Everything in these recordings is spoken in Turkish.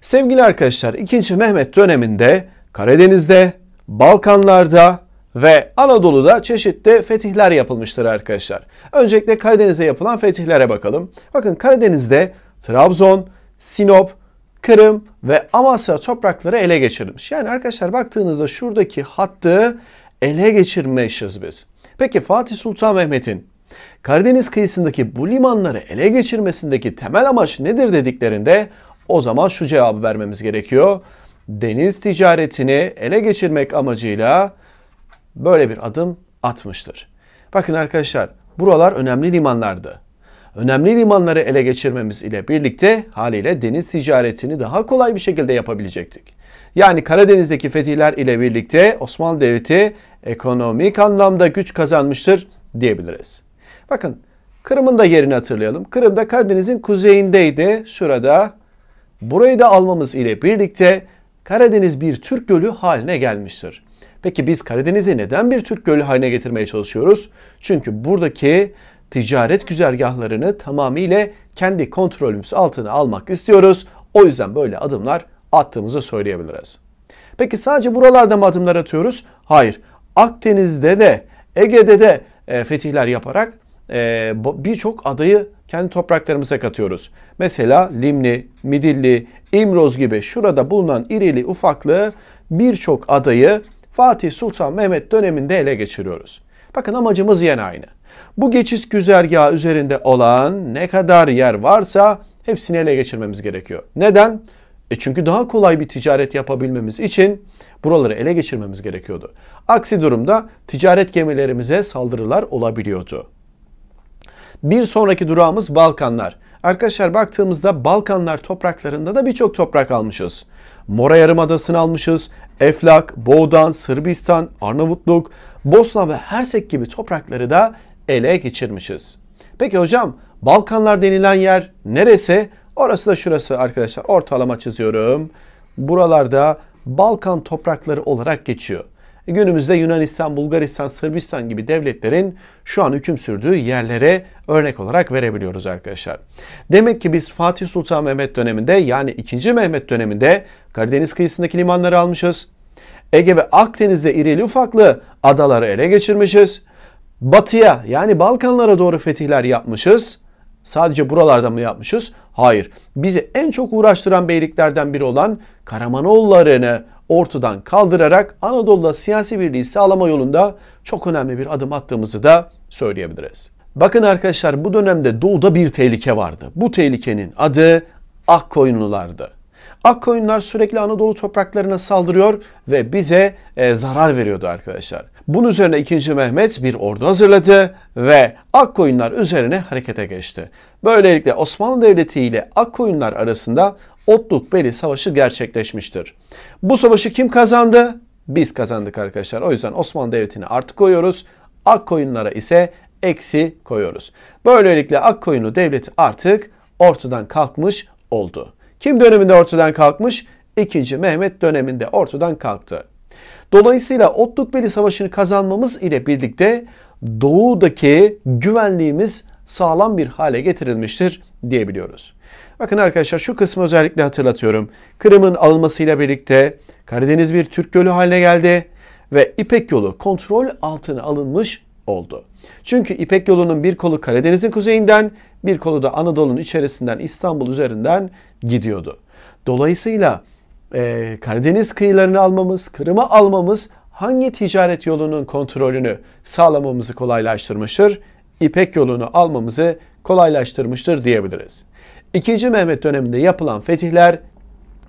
Sevgili arkadaşlar 2. Mehmet döneminde Karadeniz'de, Balkanlar'da ve Anadolu'da çeşitli fetihler yapılmıştır arkadaşlar. Öncelikle Karadeniz'de yapılan fetihlere bakalım. Bakın Karadeniz'de Trabzon, Sinop, Kırım ve Amasya toprakları ele geçirilmiş. Yani arkadaşlar baktığınızda şuradaki hattı ele geçirmişiz biz. Peki Fatih Sultan Mehmet'in Karadeniz kıyısındaki bu limanları ele geçirmesindeki temel amaç nedir dediklerinde o zaman şu cevabı vermemiz gerekiyor. Deniz ticaretini ele geçirmek amacıyla böyle bir adım atmıştır. Bakın arkadaşlar buralar önemli limanlardı. Önemli limanları ele geçirmemiz ile birlikte haliyle deniz ticaretini daha kolay bir şekilde yapabilecektik. Yani Karadeniz'deki fetihler ile birlikte Osmanlı Devleti ekonomik anlamda güç kazanmıştır diyebiliriz. Bakın Kırım'ın da yerini hatırlayalım. Kırım Karadeniz'in kuzeyindeydi. Şurada burayı da almamız ile birlikte Karadeniz bir Türk gölü haline gelmiştir. Peki biz Karadeniz'i neden bir Türk gölü haline getirmeye çalışıyoruz? Çünkü buradaki ticaret güzergahlarını tamamıyla kendi kontrolümüz altına almak istiyoruz. O yüzden böyle adımlar attığımızı söyleyebiliriz. Peki sadece buralarda mı adımlar atıyoruz? Hayır. Akdeniz'de de Ege'de de e, fetihler yaparak e, birçok adayı kendi topraklarımıza katıyoruz. Mesela Limni, Midilli, İmroz gibi şurada bulunan irili ufaklı birçok adayı Fatih Sultan Mehmet döneminde ele geçiriyoruz. Bakın amacımız yine aynı. Bu geçiş güzergahı üzerinde olan ne kadar yer varsa hepsini ele geçirmemiz gerekiyor. Neden? E çünkü daha kolay bir ticaret yapabilmemiz için buraları ele geçirmemiz gerekiyordu. Aksi durumda ticaret gemilerimize saldırılar olabiliyordu. Bir sonraki durağımız Balkanlar. Arkadaşlar baktığımızda Balkanlar topraklarında da birçok toprak almışız. Mora Yarımadası'nı almışız. Eflak, Boğdan, Sırbistan, Arnavutluk, Bosna ve Hersek gibi toprakları da ele geçirmişiz. Peki hocam Balkanlar denilen yer neresi? Orası da şurası arkadaşlar. Ortalama çiziyorum. Buralarda Balkan toprakları olarak geçiyor. Günümüzde Yunanistan, Bulgaristan, Sırbistan gibi devletlerin şu an hüküm sürdüğü yerlere örnek olarak verebiliyoruz arkadaşlar. Demek ki biz Fatih Sultan Mehmet döneminde yani 2. Mehmet döneminde Karadeniz kıyısındaki limanları almışız. Ege ve Akdeniz'de irili ufaklı adaları ele geçirmişiz. Batıya yani Balkanlara doğru fetihler yapmışız. Sadece buralarda mı yapmışız? Hayır, bizi en çok uğraştıran beyliklerden biri olan Karamanoğullarını ortadan kaldırarak Anadolu'da siyasi birliği sağlama yolunda çok önemli bir adım attığımızı da söyleyebiliriz. Bakın arkadaşlar bu dönemde doğuda bir tehlike vardı. Bu tehlikenin adı Akkoyunlulardı. Akkoyunlar sürekli Anadolu topraklarına saldırıyor ve bize e, zarar veriyordu arkadaşlar. Bunun üzerine 2. Mehmet bir ordu hazırladı ve Akkoyunlar üzerine harekete geçti. Böylelikle Osmanlı Devleti ile Akkoyunlar arasında Otluk-Beli Savaşı gerçekleşmiştir. Bu savaşı kim kazandı? Biz kazandık arkadaşlar. O yüzden Osmanlı Devleti'ni artı koyuyoruz. Akkoyunlara ise eksi koyuyoruz. Böylelikle Akkoyunlu Devleti artık ortadan kalkmış oldu. Kim döneminde ortadan kalkmış? 2. Mehmet döneminde ortadan kalktı. Dolayısıyla Otlukbeli Savaşı'nı kazanmamız ile birlikte doğudaki güvenliğimiz sağlam bir hale getirilmiştir diyebiliyoruz. Bakın arkadaşlar şu kısmı özellikle hatırlatıyorum. Kırım'ın alınmasıyla birlikte Karadeniz bir Türk gölü haline geldi ve İpek yolu kontrol altına alınmış oldu. Çünkü İpek yolunun bir kolu Karadeniz'in kuzeyinden, bir kolu da Anadolu'nun içerisinden İstanbul üzerinden gidiyordu. Dolayısıyla ee, Karadeniz kıyılarını almamız, Kırım'ı almamız hangi ticaret yolunun kontrolünü sağlamamızı kolaylaştırmıştır? İpek yolunu almamızı kolaylaştırmıştır diyebiliriz. İkinci Mehmet döneminde yapılan fetihler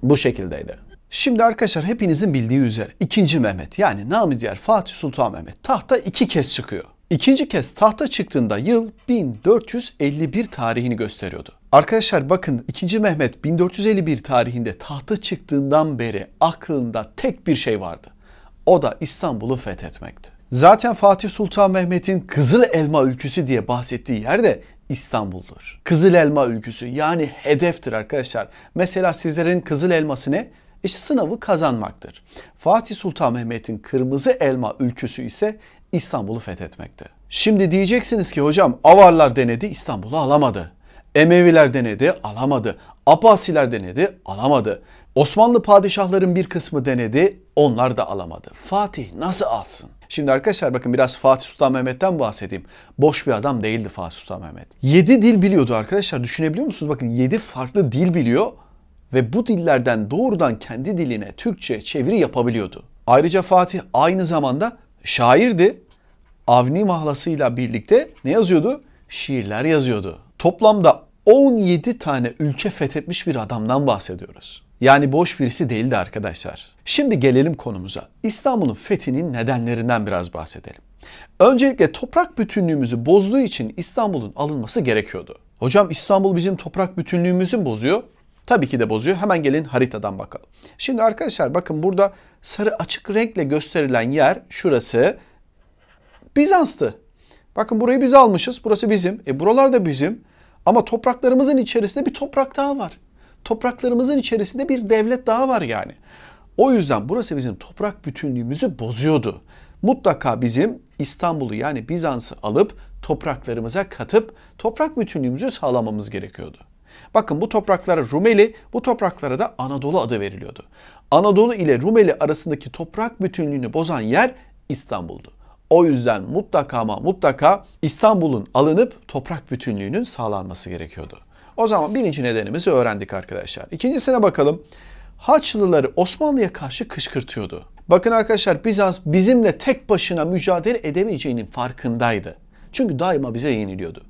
bu şekildeydi. Şimdi arkadaşlar hepinizin bildiği üzere 2. Mehmet yani namı diğer Fatih Sultan Mehmet tahta iki kez çıkıyor. İkinci kez tahta çıktığında yıl 1451 tarihini gösteriyordu. Arkadaşlar bakın 2. Mehmet 1451 tarihinde tahtı çıktığından beri aklında tek bir şey vardı. O da İstanbul'u fethetmekti. Zaten Fatih Sultan Mehmet'in Kızıl Elma Ülküsü diye bahsettiği yer de İstanbul'dur. Kızıl Elma Ülküsü yani hedeftir arkadaşlar. Mesela sizlerin Kızıl Elması ne? İşte sınavı kazanmaktır. Fatih Sultan Mehmet'in Kırmızı Elma Ülküsü ise İstanbul'u fethetmekte. Şimdi diyeceksiniz ki hocam avarlar denedi İstanbul'u alamadı. Emeviler denedi alamadı. Abbasiler denedi alamadı. Osmanlı padişahların bir kısmı denedi onlar da alamadı. Fatih nasıl alsın? Şimdi arkadaşlar bakın biraz Fatih Sultan Mehmet'ten bahsedeyim. Boş bir adam değildi Fatih Sultan Mehmet. 7 dil biliyordu arkadaşlar düşünebiliyor musunuz? Bakın 7 farklı dil biliyor ve bu dillerden doğrudan kendi diline Türkçe çeviri yapabiliyordu. Ayrıca Fatih aynı zamanda şairdi. Avni mahlasıyla birlikte ne yazıyordu? Şiirler yazıyordu. Toplamda 17 tane ülke fethetmiş bir adamdan bahsediyoruz. Yani boş birisi değildi arkadaşlar. Şimdi gelelim konumuza. İstanbul'un fethinin nedenlerinden biraz bahsedelim. Öncelikle toprak bütünlüğümüzü bozduğu için İstanbul'un alınması gerekiyordu. Hocam İstanbul bizim toprak bütünlüğümüzü mü bozuyor? Tabii ki de bozuyor. Hemen gelin haritadan bakalım. Şimdi arkadaşlar bakın burada sarı açık renkle gösterilen yer şurası Bizans'tı. Bakın burayı biz almışız. Burası bizim. E buralar da bizim. Ama topraklarımızın içerisinde bir toprak daha var. Topraklarımızın içerisinde bir devlet daha var yani. O yüzden burası bizim toprak bütünlüğümüzü bozuyordu. Mutlaka bizim İstanbul'u yani Bizans'ı alıp topraklarımıza katıp toprak bütünlüğümüzü sağlamamız gerekiyordu. Bakın bu topraklara Rumeli, bu topraklara da Anadolu adı veriliyordu. Anadolu ile Rumeli arasındaki toprak bütünlüğünü bozan yer İstanbul'du. O yüzden mutlaka ama mutlaka İstanbul'un alınıp toprak bütünlüğünün sağlanması gerekiyordu. O zaman birinci nedenimizi öğrendik arkadaşlar. İkincisine bakalım. Haçlıları Osmanlı'ya karşı kışkırtıyordu. Bakın arkadaşlar Bizans bizimle tek başına mücadele edemeyeceğinin farkındaydı. Çünkü daima bize yeniliyordu.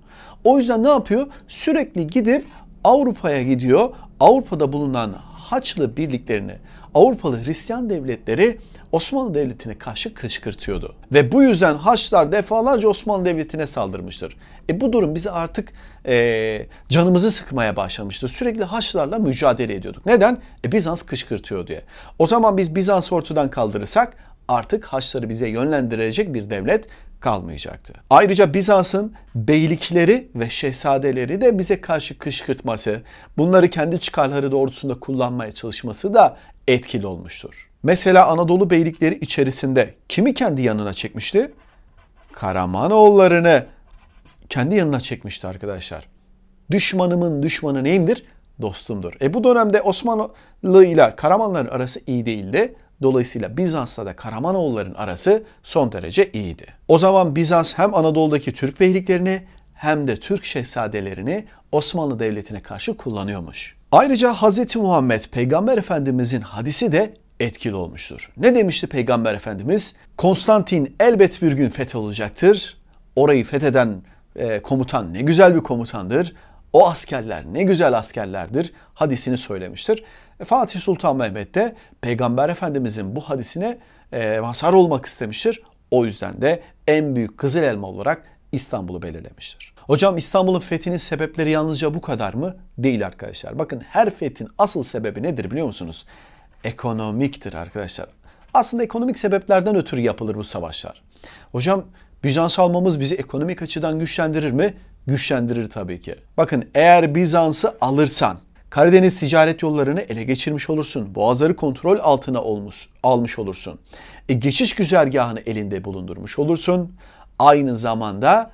O yüzden ne yapıyor? Sürekli gidip Avrupa'ya gidiyor. Avrupa'da bulunan Haçlı birliklerini Avrupalı Hristiyan devletleri Osmanlı Devleti'ne karşı kışkırtıyordu. Ve bu yüzden Haçlar defalarca Osmanlı Devleti'ne saldırmıştır. E bu durum bizi artık e, canımızı sıkmaya başlamıştı. Sürekli Haçlarla mücadele ediyorduk. Neden? E, Bizans kışkırtıyor diye. O zaman biz Bizans ortadan kaldırırsak artık Haçları bize yönlendirecek bir devlet kalmayacaktı. Ayrıca Bizans'ın beylikleri ve şehzadeleri de bize karşı kışkırtması, bunları kendi çıkarları doğrultusunda kullanmaya çalışması da etkili olmuştur. Mesela Anadolu beylikleri içerisinde kimi kendi yanına çekmişti? Karamanoğullarını kendi yanına çekmişti arkadaşlar. Düşmanımın düşmanı neyimdir? Dostumdur. E bu dönemde Osmanlı ile Karamanların arası iyi değildi. Dolayısıyla Bizans'ta da Karamanoğulların arası son derece iyiydi. O zaman Bizans hem Anadolu'daki Türk beyliklerini hem de Türk şehzadelerini Osmanlı Devleti'ne karşı kullanıyormuş. Ayrıca Hz. Muhammed Peygamber Efendimizin hadisi de etkili olmuştur. Ne demişti Peygamber Efendimiz? Konstantin elbet bir gün fetholacaktır. Orayı fetheden e, komutan ne güzel bir komutandır. O askerler ne güzel askerlerdir hadisini söylemiştir. E, Fatih Sultan Mehmet de Peygamber Efendimizin bu hadisine e, mazhar olmak istemiştir. O yüzden de en büyük kızıl elma olarak İstanbul'u belirlemiştir. Hocam İstanbul'un fethinin sebepleri yalnızca bu kadar mı? Değil arkadaşlar. Bakın her fethin asıl sebebi nedir biliyor musunuz? Ekonomiktir arkadaşlar. Aslında ekonomik sebeplerden ötürü yapılır bu savaşlar. Hocam Bizans almamız bizi ekonomik açıdan güçlendirir mi? Güçlendirir tabii ki. Bakın eğer Bizans'ı alırsan Karadeniz ticaret yollarını ele geçirmiş olursun. Boğazları kontrol altına olmuş, almış olursun. E, geçiş güzergahını elinde bulundurmuş olursun aynı zamanda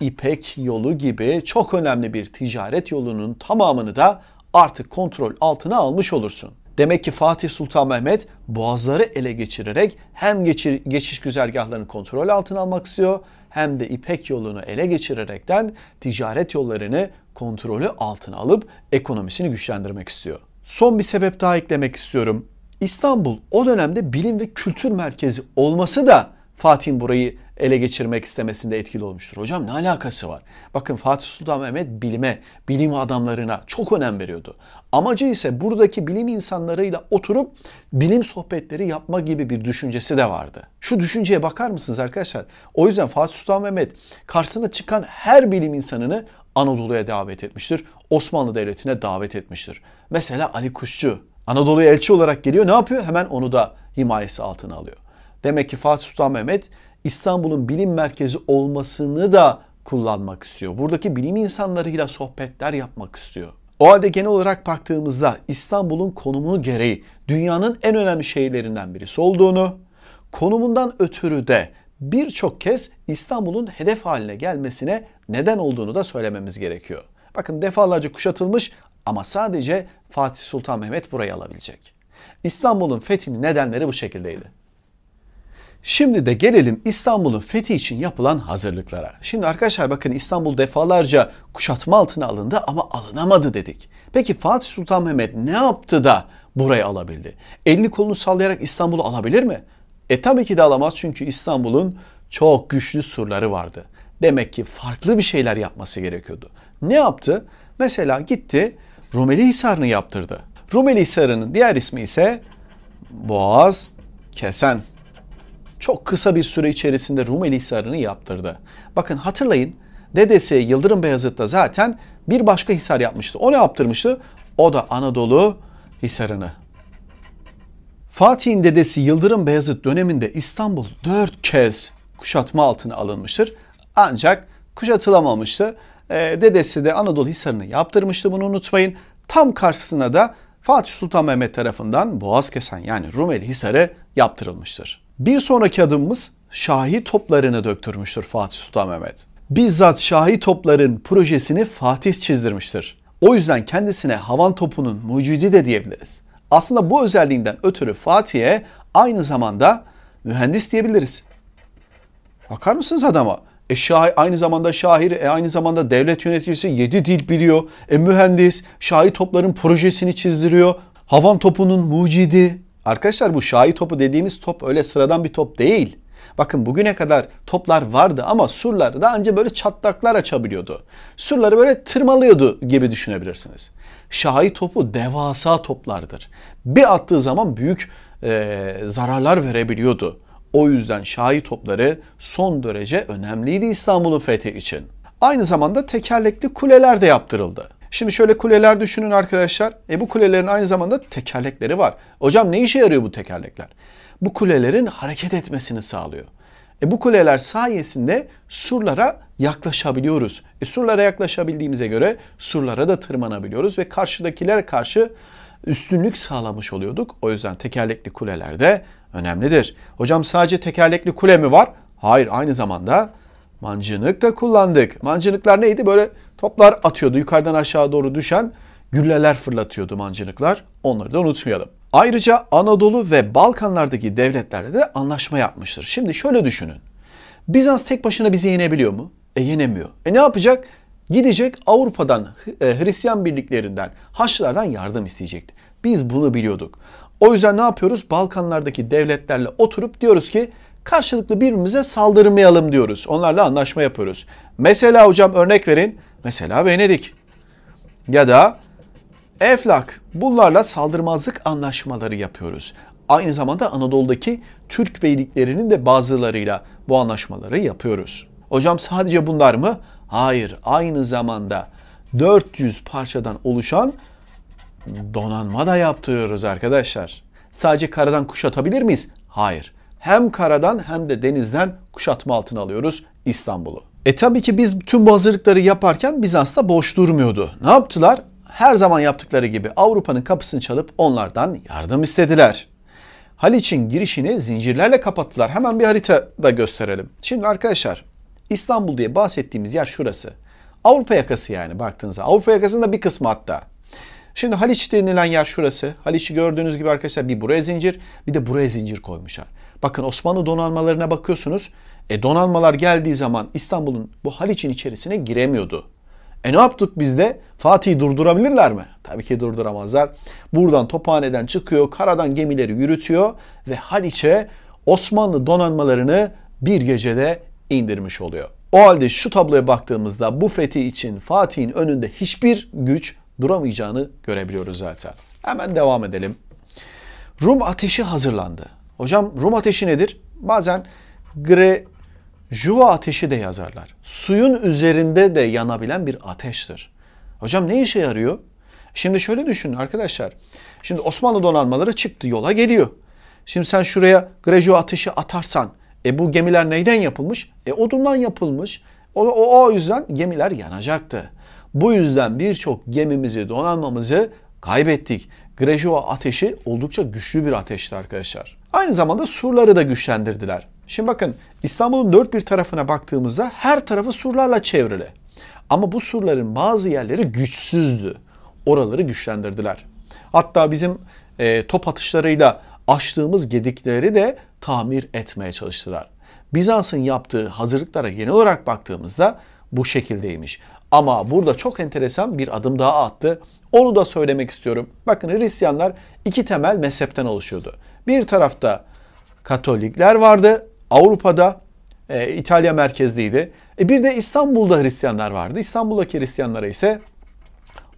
İpek yolu gibi çok önemli bir ticaret yolunun tamamını da artık kontrol altına almış olursun. Demek ki Fatih Sultan Mehmet boğazları ele geçirerek hem geçir, geçiş güzergahlarını kontrol altına almak istiyor hem de İpek yolunu ele geçirerekten ticaret yollarını kontrolü altına alıp ekonomisini güçlendirmek istiyor. Son bir sebep daha eklemek istiyorum. İstanbul o dönemde bilim ve kültür merkezi olması da Fatih'in burayı ele geçirmek istemesinde etkili olmuştur. Hocam ne alakası var? Bakın Fatih Sultan Mehmet bilime, bilim adamlarına çok önem veriyordu. Amacı ise buradaki bilim insanlarıyla oturup bilim sohbetleri yapma gibi bir düşüncesi de vardı. Şu düşünceye bakar mısınız arkadaşlar? O yüzden Fatih Sultan Mehmet karşısına çıkan her bilim insanını Anadolu'ya davet etmiştir. Osmanlı Devleti'ne davet etmiştir. Mesela Ali Kuşçu Anadolu'ya elçi olarak geliyor. Ne yapıyor? Hemen onu da himayesi altına alıyor. Demek ki Fatih Sultan Mehmet İstanbul'un bilim merkezi olmasını da kullanmak istiyor. Buradaki bilim insanlarıyla sohbetler yapmak istiyor. O halde genel olarak baktığımızda İstanbul'un konumu gereği dünyanın en önemli şehirlerinden birisi olduğunu, konumundan ötürü de birçok kez İstanbul'un hedef haline gelmesine neden olduğunu da söylememiz gerekiyor. Bakın defalarca kuşatılmış ama sadece Fatih Sultan Mehmet burayı alabilecek. İstanbul'un fethinin nedenleri bu şekildeydi. Şimdi de gelelim İstanbul'un fethi için yapılan hazırlıklara. Şimdi arkadaşlar bakın İstanbul defalarca kuşatma altına alındı ama alınamadı dedik. Peki Fatih Sultan Mehmet ne yaptı da burayı alabildi? Elini kolunu sallayarak İstanbul'u alabilir mi? E tabii ki de alamaz çünkü İstanbul'un çok güçlü surları vardı. Demek ki farklı bir şeyler yapması gerekiyordu. Ne yaptı? Mesela gitti Rumeli Hisarı'nı yaptırdı. Rumeli Hisarı'nın diğer ismi ise Boğaz Kesen çok kısa bir süre içerisinde Rumeli Hisarı'nı yaptırdı. Bakın hatırlayın dedesi Yıldırım Beyazıt da zaten bir başka hisar yapmıştı. O ne yaptırmıştı? O da Anadolu Hisarı'nı. Fatih'in dedesi Yıldırım Beyazıt döneminde İstanbul dört kez kuşatma altına alınmıştır. Ancak kuşatılamamıştı. Ee, dedesi de Anadolu Hisarı'nı yaptırmıştı bunu unutmayın. Tam karşısına da Fatih Sultan Mehmet tarafından Boğaz Kesen yani Rumeli Hisarı yaptırılmıştır. Bir sonraki adımımız Şahi toplarını döktürmüştür Fatih Sultan Mehmet. Bizzat Şahi topların projesini Fatih çizdirmiştir. O yüzden kendisine havan topunun mucidi de diyebiliriz. Aslında bu özelliğinden ötürü Fatih'e aynı zamanda mühendis diyebiliriz. Bakar mısınız adama? E Şahi aynı zamanda şair, e aynı zamanda devlet yöneticisi, yedi dil biliyor. E mühendis, Şahi topların projesini çizdiriyor. Havan topunun mucidi. Arkadaşlar bu şahi topu dediğimiz top öyle sıradan bir top değil. Bakın bugüne kadar toplar vardı ama surları da anca böyle çatlaklar açabiliyordu. Surları böyle tırmalıyordu gibi düşünebilirsiniz. Şahi topu devasa toplardır. Bir attığı zaman büyük e, zararlar verebiliyordu. O yüzden şahi topları son derece önemliydi İstanbul'un fethi için. Aynı zamanda tekerlekli kuleler de yaptırıldı. Şimdi şöyle kuleler düşünün arkadaşlar. E bu kulelerin aynı zamanda tekerlekleri var. Hocam ne işe yarıyor bu tekerlekler? Bu kulelerin hareket etmesini sağlıyor. E bu kuleler sayesinde surlara yaklaşabiliyoruz. E surlara yaklaşabildiğimize göre surlara da tırmanabiliyoruz ve karşıdakilere karşı üstünlük sağlamış oluyorduk. O yüzden tekerlekli kuleler de önemlidir. Hocam sadece tekerlekli kule mi var? Hayır aynı zamanda Mancınık da kullandık. Mancınıklar neydi? Böyle toplar atıyordu. Yukarıdan aşağı doğru düşen gülleler fırlatıyordu mancınıklar. Onları da unutmayalım. Ayrıca Anadolu ve Balkanlardaki devletlerle de anlaşma yapmıştır. Şimdi şöyle düşünün. Bizans tek başına bizi yenebiliyor mu? E yenemiyor. E ne yapacak? Gidecek Avrupa'dan, e, Hristiyan birliklerinden, Haçlılardan yardım isteyecekti. Biz bunu biliyorduk. O yüzden ne yapıyoruz? Balkanlardaki devletlerle oturup diyoruz ki karşılıklı birbirimize saldırmayalım diyoruz. Onlarla anlaşma yapıyoruz. Mesela hocam örnek verin. Mesela Venedik ya da Eflak. Bunlarla saldırmazlık anlaşmaları yapıyoruz. Aynı zamanda Anadolu'daki Türk beyliklerinin de bazılarıyla bu anlaşmaları yapıyoruz. Hocam sadece bunlar mı? Hayır. Aynı zamanda 400 parçadan oluşan donanma da yaptırıyoruz arkadaşlar. Sadece karadan kuşatabilir miyiz? Hayır hem karadan hem de denizden kuşatma altına alıyoruz İstanbul'u. E tabii ki biz tüm bu hazırlıkları yaparken Bizans da boş durmuyordu. Ne yaptılar? Her zaman yaptıkları gibi Avrupa'nın kapısını çalıp onlardan yardım istediler. Haliç'in girişini zincirlerle kapattılar. Hemen bir harita da gösterelim. Şimdi arkadaşlar İstanbul diye bahsettiğimiz yer şurası. Avrupa yakası yani baktığınızda. Avrupa yakasında bir kısmı hatta. Şimdi Haliç denilen yer şurası. Haliç'i gördüğünüz gibi arkadaşlar bir buraya zincir bir de buraya zincir koymuşlar. Bakın Osmanlı donanmalarına bakıyorsunuz. E donanmalar geldiği zaman İstanbul'un bu Haliç'in içerisine giremiyordu. E ne yaptık biz de? Fatih'i durdurabilirler mi? Tabii ki durduramazlar. Buradan Tophane'den çıkıyor, karadan gemileri yürütüyor ve Haliç'e Osmanlı donanmalarını bir gecede indirmiş oluyor. O halde şu tabloya baktığımızda bu fethi için Fatih'in önünde hiçbir güç duramayacağını görebiliyoruz zaten. Hemen devam edelim. Rum ateşi hazırlandı. Hocam Rum ateşi nedir? Bazen gre Juva ateşi de yazarlar. Suyun üzerinde de yanabilen bir ateştir. Hocam ne işe yarıyor? Şimdi şöyle düşünün arkadaşlar. Şimdi Osmanlı donanmaları çıktı yola geliyor. Şimdi sen şuraya Grejo ateşi atarsan e bu gemiler neyden yapılmış? E odundan yapılmış. O, o, o yüzden gemiler yanacaktı. Bu yüzden birçok gemimizi, donanmamızı kaybettik. Grejo ateşi oldukça güçlü bir ateşti arkadaşlar. Aynı zamanda surları da güçlendirdiler. Şimdi bakın İstanbul'un dört bir tarafına baktığımızda her tarafı surlarla çevrili. Ama bu surların bazı yerleri güçsüzdü. Oraları güçlendirdiler. Hatta bizim e, top atışlarıyla açtığımız gedikleri de tamir etmeye çalıştılar. Bizans'ın yaptığı hazırlıklara genel olarak baktığımızda bu şekildeymiş. Ama burada çok enteresan bir adım daha attı. Onu da söylemek istiyorum. Bakın Hristiyanlar iki temel mezhepten oluşuyordu. Bir tarafta Katolikler vardı. Avrupa'da e, İtalya merkezliydi. E, bir de İstanbul'da Hristiyanlar vardı. İstanbul'daki Hristiyanlara ise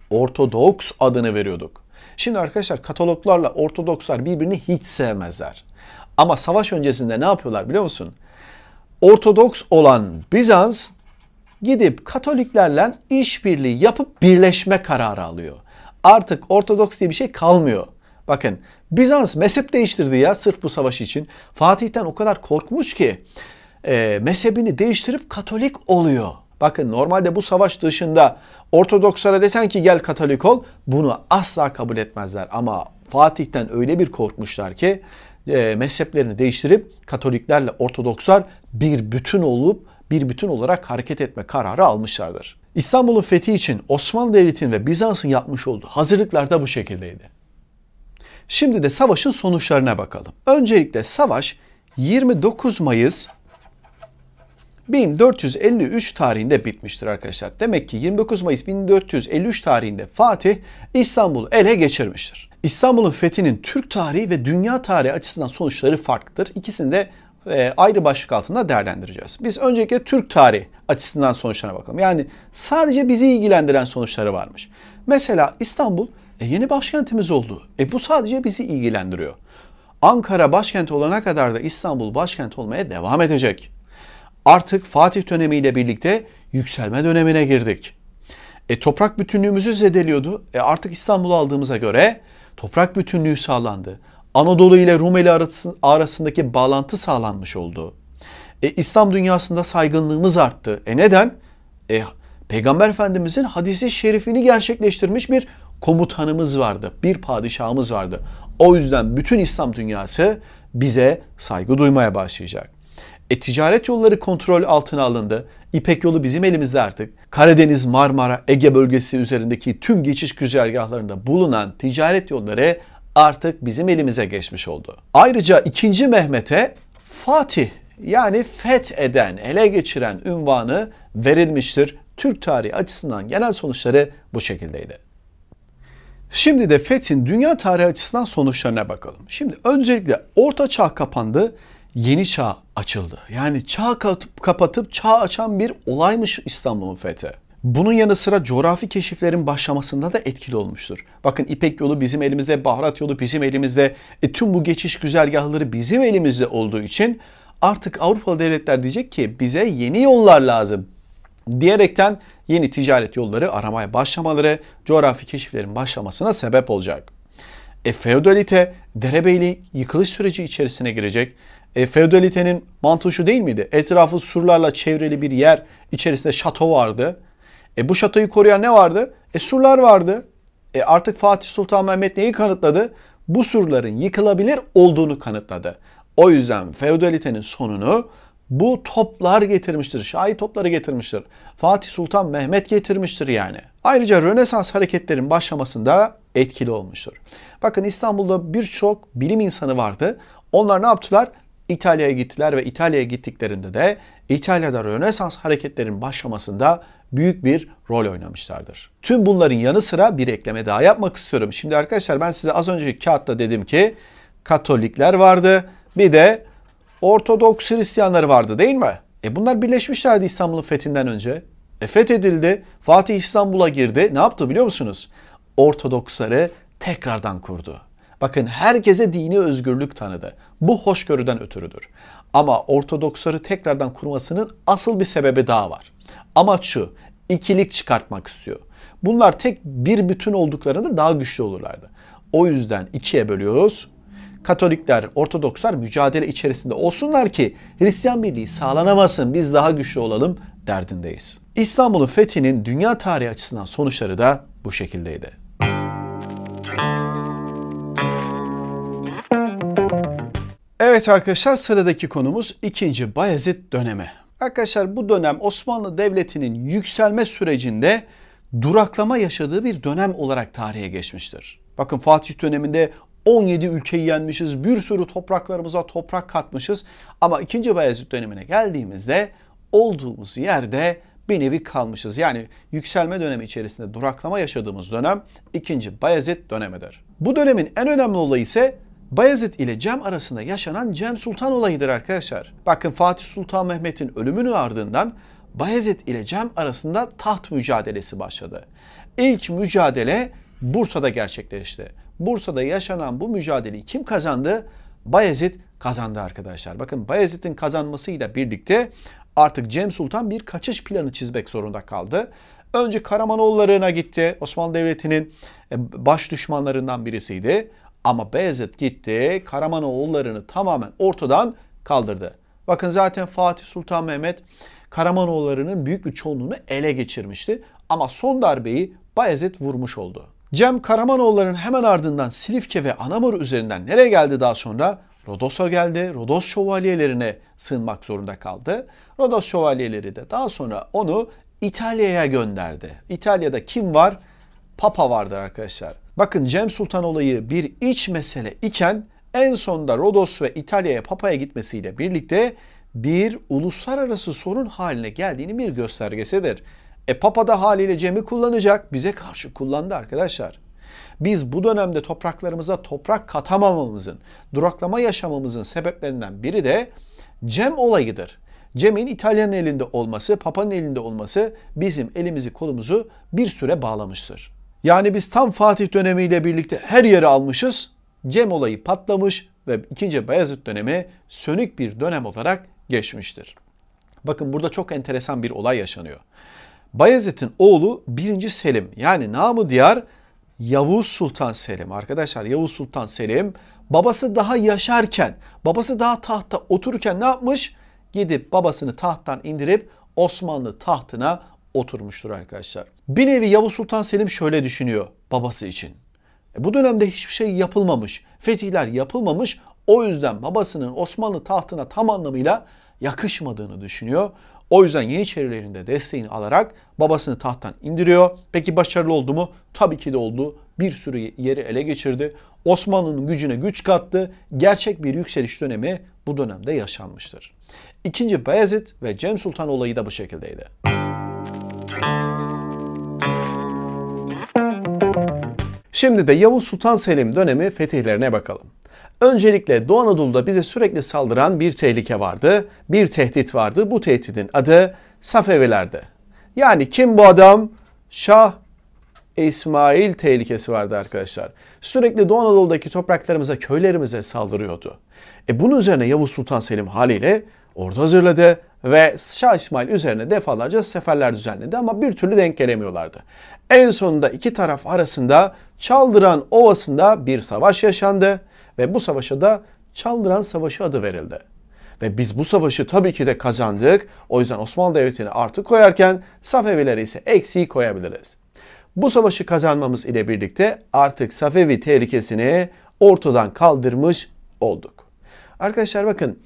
Ortodoks adını veriyorduk. Şimdi arkadaşlar Katoliklerle Ortodokslar birbirini hiç sevmezler. Ama savaş öncesinde ne yapıyorlar biliyor musun? Ortodoks olan Bizans gidip Katoliklerle işbirliği yapıp birleşme kararı alıyor. Artık Ortodoks diye bir şey kalmıyor. Bakın Bizans mezhep değiştirdi ya sırf bu savaş için. Fatih'ten o kadar korkmuş ki e, mezhebini değiştirip Katolik oluyor. Bakın normalde bu savaş dışında Ortodokslara desen ki gel Katolik ol bunu asla kabul etmezler. Ama Fatih'ten öyle bir korkmuşlar ki e, mezheplerini değiştirip Katoliklerle Ortodokslar bir bütün olup bir bütün olarak hareket etme kararı almışlardır. İstanbul'un fethi için Osmanlı Devleti'nin ve Bizans'ın yapmış olduğu hazırlıklar da bu şekildeydi. Şimdi de savaşın sonuçlarına bakalım. Öncelikle savaş 29 Mayıs 1453 tarihinde bitmiştir arkadaşlar. Demek ki 29 Mayıs 1453 tarihinde Fatih İstanbul'u ele geçirmiştir. İstanbul'un fethinin Türk tarihi ve dünya tarihi açısından sonuçları farklıdır. İkisini de ayrı başlık altında değerlendireceğiz. Biz öncelikle Türk tarihi açısından sonuçlarına bakalım. Yani sadece bizi ilgilendiren sonuçları varmış. Mesela İstanbul e, yeni başkentimiz oldu. E bu sadece bizi ilgilendiriyor. Ankara başkent olana kadar da İstanbul başkent olmaya devam edecek. Artık Fatih dönemiyle birlikte yükselme dönemine girdik. E, toprak bütünlüğümüzü zedeliyordu. E, artık İstanbul'u aldığımıza göre toprak bütünlüğü sağlandı. Anadolu ile Rumeli arasındaki bağlantı sağlanmış oldu. E, İslam dünyasında saygınlığımız arttı. E neden? E, Peygamber Efendimizin hadisi şerifini gerçekleştirmiş bir komutanımız vardı. Bir padişahımız vardı. O yüzden bütün İslam dünyası bize saygı duymaya başlayacak. E, ticaret yolları kontrol altına alındı. İpek yolu bizim elimizde artık. Karadeniz, Marmara, Ege bölgesi üzerindeki tüm geçiş güzergahlarında bulunan ticaret yolları artık bizim elimize geçmiş oldu. Ayrıca 2. Mehmet'e Fatih yani fetheden, ele geçiren ünvanı verilmiştir. Türk tarihi açısından genel sonuçları bu şekildeydi. Şimdi de Fethin dünya tarihi açısından sonuçlarına bakalım. Şimdi öncelikle orta çağ kapandı, yeni çağ açıldı. Yani çağ kapatıp çağ açan bir olaymış İstanbul'un fethi. Bunun yanı sıra coğrafi keşiflerin başlamasında da etkili olmuştur. Bakın İpek yolu bizim elimizde, Baharat yolu bizim elimizde, e, tüm bu geçiş güzergahları bizim elimizde olduğu için artık Avrupalı devletler diyecek ki bize yeni yollar lazım diyerekten yeni ticaret yolları aramaya başlamaları coğrafi keşiflerin başlamasına sebep olacak. E, feodalite, derebeyli yıkılış süreci içerisine girecek. E, feodalitenin mantığı şu değil miydi? Etrafı surlarla çevrili bir yer, içerisinde şato vardı. E bu şatoyu koruyan ne vardı? E surlar vardı. E artık Fatih Sultan Mehmet neyi kanıtladı? Bu surların yıkılabilir olduğunu kanıtladı. O yüzden feodalitenin sonunu bu toplar getirmiştir. Şahi topları getirmiştir. Fatih Sultan Mehmet getirmiştir yani. Ayrıca Rönesans hareketlerin başlamasında etkili olmuştur. Bakın İstanbul'da birçok bilim insanı vardı. Onlar ne yaptılar? İtalya'ya gittiler ve İtalya'ya gittiklerinde de İtalya'da Rönesans hareketlerin başlamasında büyük bir rol oynamışlardır. Tüm bunların yanı sıra bir ekleme daha yapmak istiyorum. Şimdi arkadaşlar ben size az önceki kağıtta dedim ki Katolikler vardı bir de Ortodoks Hristiyanları vardı değil mi? E bunlar birleşmişlerdi İstanbul'un fethinden önce. E fethedildi. Fatih İstanbul'a girdi. Ne yaptı biliyor musunuz? Ortodoksları tekrardan kurdu. Bakın herkese dini özgürlük tanıdı. Bu hoşgörüden ötürüdür. Ama Ortodoksları tekrardan kurmasının asıl bir sebebi daha var. Amaç şu, ikilik çıkartmak istiyor. Bunlar tek bir bütün olduklarında daha güçlü olurlardı. O yüzden ikiye bölüyoruz. Katolikler, Ortodokslar mücadele içerisinde olsunlar ki Hristiyan birliği sağlanamasın biz daha güçlü olalım derdindeyiz. İstanbul'un fethinin dünya tarihi açısından sonuçları da bu şekildeydi. Evet arkadaşlar sıradaki konumuz 2. Bayezid dönemi. Arkadaşlar bu dönem Osmanlı Devleti'nin yükselme sürecinde duraklama yaşadığı bir dönem olarak tarihe geçmiştir. Bakın Fatih döneminde 17 ülkeyi yenmişiz, bir sürü topraklarımıza toprak katmışız ama 2. Bayezid dönemine geldiğimizde olduğumuz yerde bir nevi kalmışız. Yani yükselme dönemi içerisinde duraklama yaşadığımız dönem 2. Bayezid dönemidir. Bu dönemin en önemli olayı ise Bayezid ile Cem arasında yaşanan Cem Sultan olayıdır arkadaşlar. Bakın Fatih Sultan Mehmet'in ölümünün ardından Bayezid ile Cem arasında taht mücadelesi başladı. İlk mücadele Bursa'da gerçekleşti. Bursa'da yaşanan bu mücadeleyi kim kazandı? Bayezid kazandı arkadaşlar. Bakın Bayezid'in kazanmasıyla birlikte artık Cem Sultan bir kaçış planı çizmek zorunda kaldı. Önce Karamanoğullarına gitti. Osmanlı Devleti'nin e, baş düşmanlarından birisiydi. Ama Beyazıt gitti Karamanoğullarını tamamen ortadan kaldırdı. Bakın zaten Fatih Sultan Mehmet Karamanoğullarının büyük bir çoğunluğunu ele geçirmişti. Ama son darbeyi Bayezid vurmuş oldu. Cem Karamanoğulların hemen ardından Silifke ve Anamur üzerinden nereye geldi daha sonra? Rodos'a geldi. Rodos şövalyelerine sığınmak zorunda kaldı. Rodos şövalyeleri de daha sonra onu İtalya'ya gönderdi. İtalya'da kim var? Papa vardır arkadaşlar. Bakın Cem Sultan olayı bir iç mesele iken en sonda Rodos ve İtalya'ya Papa'ya gitmesiyle birlikte bir uluslararası sorun haline geldiğini bir göstergesidir. E Papa da haliyle Cem'i kullanacak, bize karşı kullandı arkadaşlar. Biz bu dönemde topraklarımıza toprak katamamamızın, duraklama yaşamamızın sebeplerinden biri de Cem olayıdır. Cem'in İtalya'nın elinde olması, Papa'nın elinde olması bizim elimizi kolumuzu bir süre bağlamıştır. Yani biz tam Fatih dönemiyle birlikte her yeri almışız. Cem olayı patlamış ve 2. Bayezid dönemi sönük bir dönem olarak geçmiştir. Bakın burada çok enteresan bir olay yaşanıyor. Bayezid'in oğlu 1. Selim yani namı diyar Yavuz Sultan Selim. Arkadaşlar Yavuz Sultan Selim babası daha yaşarken, babası daha tahtta otururken ne yapmış? Gidip babasını tahttan indirip Osmanlı tahtına oturmuştur arkadaşlar. Bir nevi Yavuz Sultan Selim şöyle düşünüyor babası için. E bu dönemde hiçbir şey yapılmamış, fetihler yapılmamış. O yüzden babasının Osmanlı tahtına tam anlamıyla yakışmadığını düşünüyor. O yüzden Yeniçerilerin de desteğini alarak babasını tahttan indiriyor. Peki başarılı oldu mu? Tabii ki de oldu. Bir sürü yeri ele geçirdi. Osmanlı'nın gücüne güç kattı. Gerçek bir yükseliş dönemi bu dönemde yaşanmıştır. İkinci Bayezid ve Cem Sultan olayı da bu şekildeydi. Müzik Şimdi de Yavuz Sultan Selim dönemi fetihlerine bakalım. Öncelikle Doğu Anadolu'da bize sürekli saldıran bir tehlike vardı, bir tehdit vardı. Bu tehditin adı Safevilerdi. Yani kim bu adam? Şah İsmail tehlikesi vardı arkadaşlar. Sürekli Doğu Anadolu'daki topraklarımıza, köylerimize saldırıyordu. E bunun üzerine Yavuz Sultan Selim haliyle ordu hazırladı ve Şah İsmail üzerine defalarca seferler düzenledi ama bir türlü denk gelemiyorlardı. En sonunda iki taraf arasında Çaldıran Ovası'nda bir savaş yaşandı ve bu savaşa da Çaldıran Savaşı adı verildi. Ve biz bu savaşı tabii ki de kazandık. O yüzden Osmanlı Devleti'ni artı koyarken Safevilere ise eksiği koyabiliriz. Bu savaşı kazanmamız ile birlikte artık Safevi tehlikesini ortadan kaldırmış olduk. Arkadaşlar bakın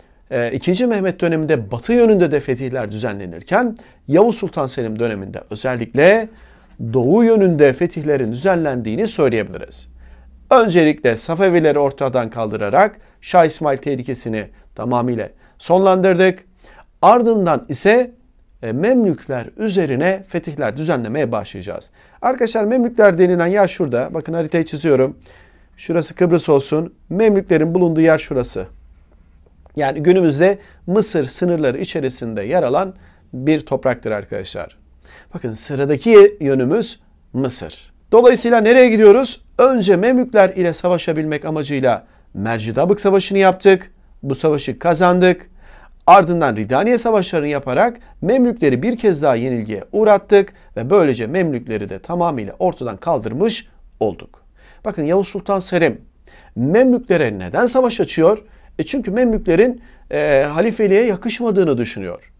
2. Ee, Mehmet döneminde batı yönünde de fetihler düzenlenirken Yavuz Sultan Selim döneminde özellikle doğu yönünde fetihlerin düzenlendiğini söyleyebiliriz. Öncelikle Safevileri ortadan kaldırarak Şah İsmail tehlikesini tamamıyla sonlandırdık. Ardından ise e, Memlükler üzerine fetihler düzenlemeye başlayacağız. Arkadaşlar Memlükler denilen yer şurada. Bakın haritayı çiziyorum. Şurası Kıbrıs olsun. Memlüklerin bulunduğu yer şurası. Yani günümüzde Mısır sınırları içerisinde yer alan bir topraktır arkadaşlar. Bakın sıradaki yönümüz Mısır. Dolayısıyla nereye gidiyoruz? Önce Memlükler ile savaşabilmek amacıyla Mercidabık Savaşı'nı yaptık. Bu savaşı kazandık. Ardından Ridaniye Savaşları'nı yaparak Memlükleri bir kez daha yenilgiye uğrattık ve böylece Memlükleri de tamamıyla ortadan kaldırmış olduk. Bakın Yavuz Sultan Selim Memlüklere neden savaş açıyor? E çünkü Memlüklerin e, halifeliğe yakışmadığını düşünüyor.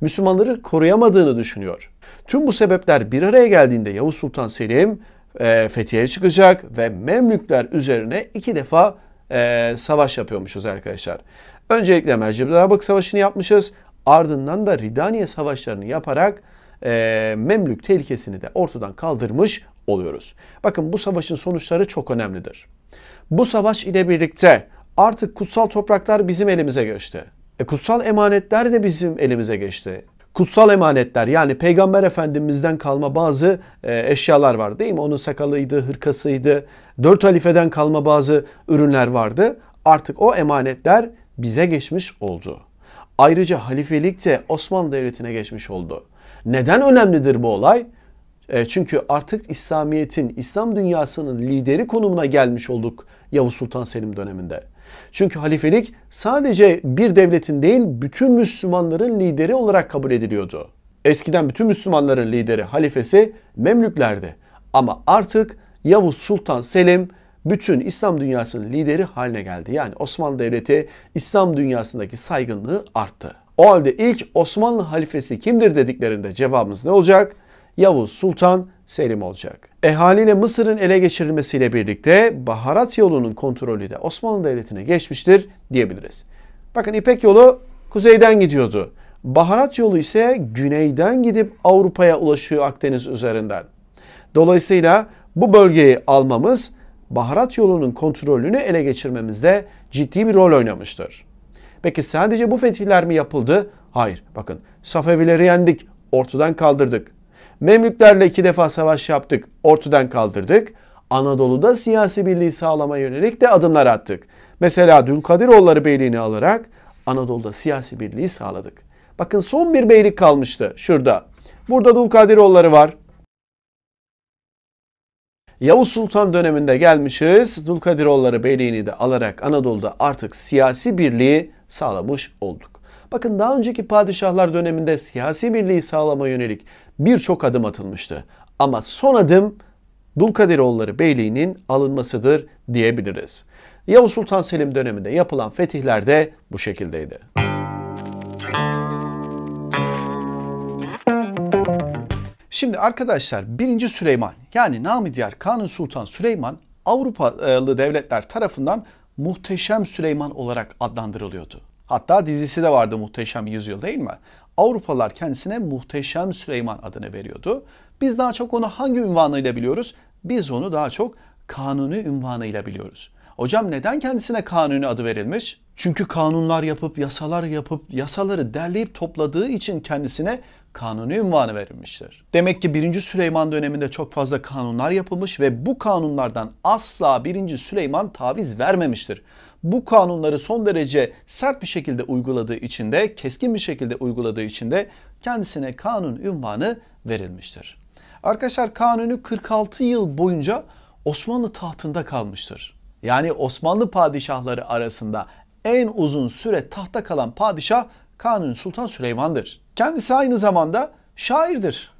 Müslümanları koruyamadığını düşünüyor. Tüm bu sebepler bir araya geldiğinde Yavuz Sultan Selim e, Fethiye'ye çıkacak ve Memlükler üzerine iki defa e, savaş yapıyormuşuz arkadaşlar. Öncelikle Mercimek Savaşı'nı yapmışız. Ardından da Ridaniye Savaşları'nı yaparak e, Memlük tehlikesini de ortadan kaldırmış oluyoruz. Bakın bu savaşın sonuçları çok önemlidir. Bu savaş ile birlikte artık kutsal topraklar bizim elimize geçti. E kutsal emanetler de bizim elimize geçti. Kutsal emanetler yani Peygamber Efendimiz'den kalma bazı e, eşyalar var değil mi? Onun sakalıydı, hırkasıydı, dört halifeden kalma bazı ürünler vardı. Artık o emanetler bize geçmiş oldu. Ayrıca halifelik de Osmanlı Devleti'ne geçmiş oldu. Neden önemlidir bu olay? E, çünkü artık İslamiyet'in, İslam dünyasının lideri konumuna gelmiş olduk Yavuz Sultan Selim döneminde. Çünkü halifelik sadece bir devletin değil bütün Müslümanların lideri olarak kabul ediliyordu. Eskiden bütün Müslümanların lideri halifesi Memlüklerdi. Ama artık Yavuz Sultan Selim bütün İslam dünyasının lideri haline geldi. Yani Osmanlı Devleti İslam dünyasındaki saygınlığı arttı. O halde ilk Osmanlı halifesi kimdir dediklerinde cevabımız ne olacak? Yavuz Sultan selim olacak. E Mısır'ın ele geçirilmesiyle birlikte baharat yolunun kontrolü de Osmanlı Devleti'ne geçmiştir diyebiliriz. Bakın İpek yolu kuzeyden gidiyordu. Baharat yolu ise güneyden gidip Avrupa'ya ulaşıyor Akdeniz üzerinden. Dolayısıyla bu bölgeyi almamız baharat yolunun kontrolünü ele geçirmemizde ciddi bir rol oynamıştır. Peki sadece bu fetihler mi yapıldı? Hayır. Bakın Safevileri yendik, ortadan kaldırdık. Memlüklerle iki defa savaş yaptık, ortadan kaldırdık. Anadolu'da siyasi birliği sağlamaya yönelik de adımlar attık. Mesela Dülkadiroğulları Beyliğini alarak Anadolu'da siyasi birliği sağladık. Bakın son bir beylik kalmıştı şurada. Burada Dulkadiroğulları var. Yavuz Sultan döneminde gelmişiz. Dulkadiroğulları Beyliğini de alarak Anadolu'da artık siyasi birliği sağlamış olduk. Bakın daha önceki padişahlar döneminde siyasi birliği sağlama yönelik birçok adım atılmıştı. Ama son adım Dulkadiroğulları Beyliği'nin alınmasıdır diyebiliriz. Yavuz Sultan Selim döneminde yapılan fetihler de bu şekildeydi. Şimdi arkadaşlar 1. Süleyman yani namı diğer Kanun Sultan Süleyman Avrupalı devletler tarafından Muhteşem Süleyman olarak adlandırılıyordu. Hatta dizisi de vardı Muhteşem Yüzyıl değil mi? Avrupalılar kendisine Muhteşem Süleyman adını veriyordu. Biz daha çok onu hangi ünvanıyla biliyoruz? Biz onu daha çok Kanuni ünvanıyla biliyoruz. Hocam neden kendisine Kanuni adı verilmiş? Çünkü kanunlar yapıp, yasalar yapıp, yasaları derleyip topladığı için kendisine kanuni ünvanı verilmiştir. Demek ki 1. Süleyman döneminde çok fazla kanunlar yapılmış ve bu kanunlardan asla 1. Süleyman taviz vermemiştir bu kanunları son derece sert bir şekilde uyguladığı için de keskin bir şekilde uyguladığı için de kendisine kanun ünvanı verilmiştir. Arkadaşlar kanunu 46 yıl boyunca Osmanlı tahtında kalmıştır. Yani Osmanlı padişahları arasında en uzun süre tahta kalan padişah Kanuni Sultan Süleyman'dır. Kendisi aynı zamanda şairdir.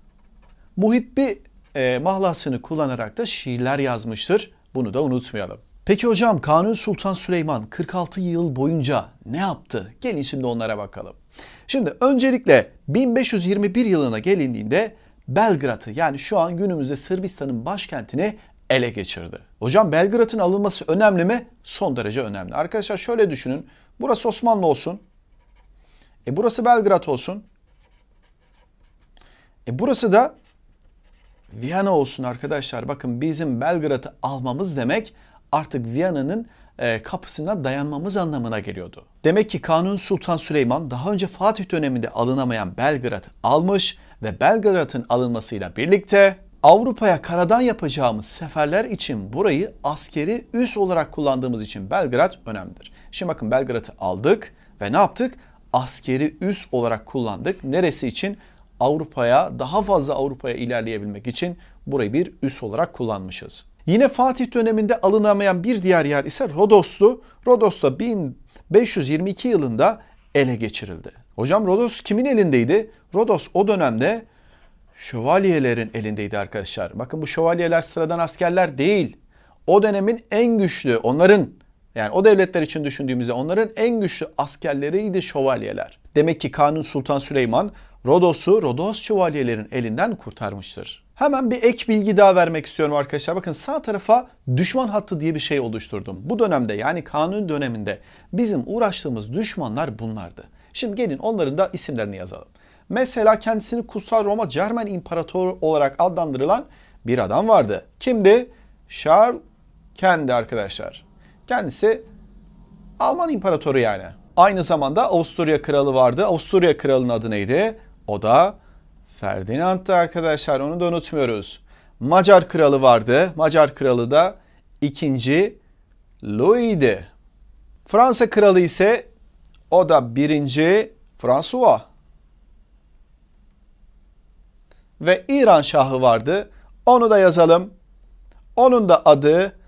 Muhibbi e, mahlasını kullanarak da şiirler yazmıştır. Bunu da unutmayalım. Peki hocam Kanun Sultan Süleyman 46 yıl boyunca ne yaptı? Gelin şimdi onlara bakalım. Şimdi öncelikle 1521 yılına gelindiğinde Belgrad'ı yani şu an günümüzde Sırbistan'ın başkentini ele geçirdi. Hocam Belgrad'ın alınması önemli mi? Son derece önemli. Arkadaşlar şöyle düşünün. Burası Osmanlı olsun. E burası Belgrad olsun. E burası da Viyana olsun arkadaşlar. Bakın bizim Belgrad'ı almamız demek artık Viyana'nın e, kapısına dayanmamız anlamına geliyordu. Demek ki Kanun Sultan Süleyman daha önce Fatih döneminde alınamayan Belgrad almış ve Belgrad'ın alınmasıyla birlikte Avrupa'ya karadan yapacağımız seferler için burayı askeri üs olarak kullandığımız için Belgrad önemlidir. Şimdi bakın Belgrad'ı aldık ve ne yaptık? Askeri üs olarak kullandık. Neresi için? Avrupa'ya daha fazla Avrupa'ya ilerleyebilmek için burayı bir üs olarak kullanmışız. Yine Fatih döneminde alınamayan bir diğer yer ise Rodos'tu. Rodos da 1522 yılında ele geçirildi. Hocam Rodos kimin elindeydi? Rodos o dönemde şövalyelerin elindeydi arkadaşlar. Bakın bu şövalyeler sıradan askerler değil. O dönemin en güçlü, onların yani o devletler için düşündüğümüzde onların en güçlü askerleriydi şövalyeler. Demek ki Kanun Sultan Süleyman Rodos'u Rodos şövalyelerin elinden kurtarmıştır. Hemen bir ek bilgi daha vermek istiyorum arkadaşlar. Bakın sağ tarafa düşman hattı diye bir şey oluşturdum. Bu dönemde yani kanun döneminde bizim uğraştığımız düşmanlar bunlardı. Şimdi gelin onların da isimlerini yazalım. Mesela kendisini Kutsal Roma Cermen İmparatoru olarak adlandırılan bir adam vardı. Kimdi? Charles kendi arkadaşlar. Kendisi Alman İmparatoru yani. Aynı zamanda Avusturya Kralı vardı. Avusturya Kralı'nın adı neydi? O da Ferdinand'dı arkadaşlar onu da unutmuyoruz. Macar kralı vardı. Macar kralı da ikinci Louis'di. Fransa kralı ise o da birinci François. Ve İran şahı vardı. Onu da yazalım. Onun da adı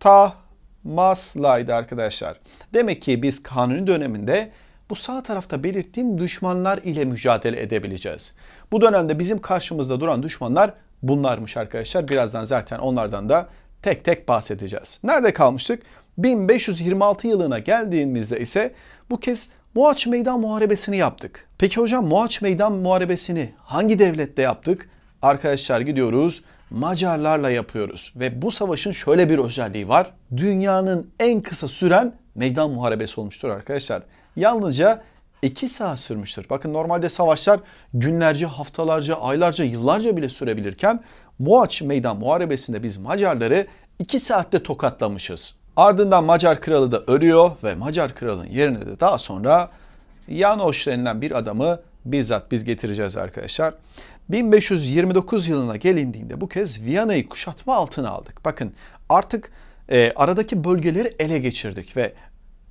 Tahmasla'ydı arkadaşlar. Demek ki biz kanuni döneminde bu sağ tarafta belirttiğim düşmanlar ile mücadele edebileceğiz. Bu dönemde bizim karşımızda duran düşmanlar bunlarmış arkadaşlar. Birazdan zaten onlardan da tek tek bahsedeceğiz. Nerede kalmıştık? 1526 yılına geldiğimizde ise bu kez Moaç Meydan Muharebesini yaptık. Peki hocam Moaç Meydan Muharebesini hangi devlette yaptık? Arkadaşlar gidiyoruz Macarlarla yapıyoruz ve bu savaşın şöyle bir özelliği var. Dünyanın en kısa süren meydan muharebesi olmuştur arkadaşlar yalnızca 2 saat sürmüştür. Bakın normalde savaşlar günlerce, haftalarca, aylarca, yıllarca bile sürebilirken Moaç Meydan Muharebesi'nde biz Macarları 2 saatte tokatlamışız. Ardından Macar kralı da ölüyor ve Macar kralın yerine de daha sonra Yanoş denilen bir adamı bizzat biz getireceğiz arkadaşlar. 1529 yılına gelindiğinde bu kez Viyana'yı kuşatma altına aldık. Bakın artık e, aradaki bölgeleri ele geçirdik ve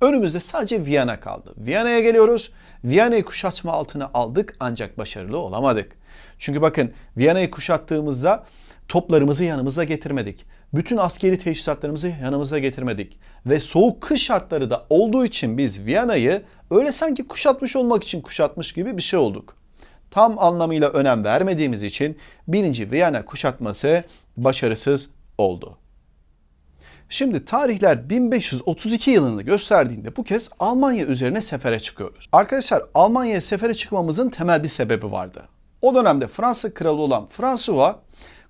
Önümüzde sadece Viyana kaldı. Viyana'ya geliyoruz. Viyana'yı kuşatma altına aldık ancak başarılı olamadık. Çünkü bakın Viyana'yı kuşattığımızda toplarımızı yanımıza getirmedik. Bütün askeri teçhizatlarımızı yanımıza getirmedik. Ve soğuk kış şartları da olduğu için biz Viyana'yı öyle sanki kuşatmış olmak için kuşatmış gibi bir şey olduk. Tam anlamıyla önem vermediğimiz için birinci Viyana kuşatması başarısız oldu. Şimdi tarihler 1532 yılını gösterdiğinde bu kez Almanya üzerine sefere çıkıyoruz. Arkadaşlar Almanya'ya sefere çıkmamızın temel bir sebebi vardı. O dönemde Fransa kralı olan François,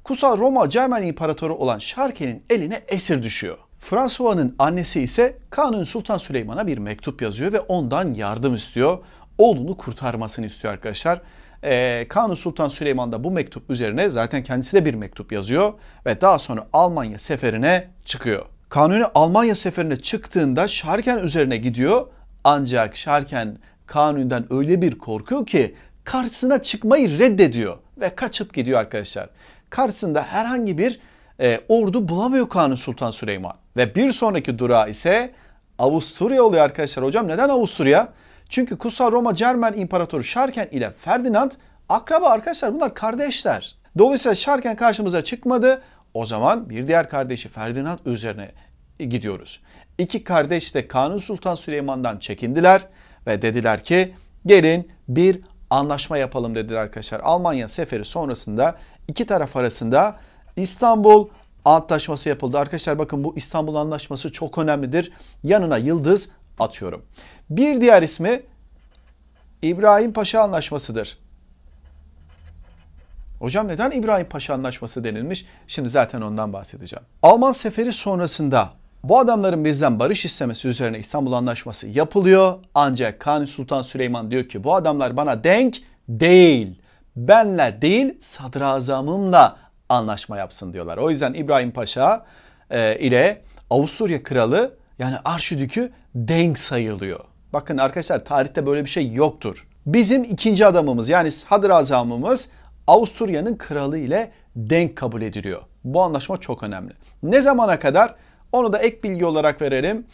Kutsal Roma Cermen İmparatoru olan Şarke'nin eline esir düşüyor. François'ın annesi ise Kanun Sultan Süleyman'a bir mektup yazıyor ve ondan yardım istiyor. Oğlunu kurtarmasını istiyor arkadaşlar. Ee, Kanun Sultan Süleyman da bu mektup üzerine zaten kendisi de bir mektup yazıyor ve daha sonra Almanya seferine çıkıyor. Kanuni Almanya seferine çıktığında Şarken üzerine gidiyor. Ancak Şarken Kanuni'den öyle bir korkuyor ki karşısına çıkmayı reddediyor ve kaçıp gidiyor arkadaşlar. Karşısında herhangi bir e, ordu bulamıyor Kanuni Sultan Süleyman. Ve bir sonraki durağı ise Avusturya oluyor arkadaşlar. Hocam neden Avusturya? Çünkü Kutsal Roma Cermen İmparatoru Şarken ile Ferdinand akraba arkadaşlar bunlar kardeşler. Dolayısıyla Şarken karşımıza çıkmadı. O zaman bir diğer kardeşi Ferdinand üzerine gidiyoruz. İki kardeş de Kanun Sultan Süleyman'dan çekindiler ve dediler ki gelin bir anlaşma yapalım dediler arkadaşlar. Almanya seferi sonrasında iki taraf arasında İstanbul Antlaşması yapıldı. Arkadaşlar bakın bu İstanbul Antlaşması çok önemlidir. Yanına yıldız atıyorum. Bir diğer ismi İbrahim Paşa Anlaşması'dır. Hocam neden İbrahim Paşa Anlaşması denilmiş? Şimdi zaten ondan bahsedeceğim. Alman seferi sonrasında bu adamların bizden barış istemesi üzerine İstanbul Anlaşması yapılıyor. Ancak Kanuni Sultan Süleyman diyor ki bu adamlar bana denk değil. Benle değil sadrazamımla anlaşma yapsın diyorlar. O yüzden İbrahim Paşa e, ile Avusturya kralı yani Arşidük'ü denk sayılıyor. Bakın arkadaşlar tarihte böyle bir şey yoktur. Bizim ikinci adamımız yani sadrazamımız Avusturya'nın kralı ile denk kabul ediliyor. Bu anlaşma çok önemli. Ne zamana kadar? Onu da ek bilgi olarak verelim.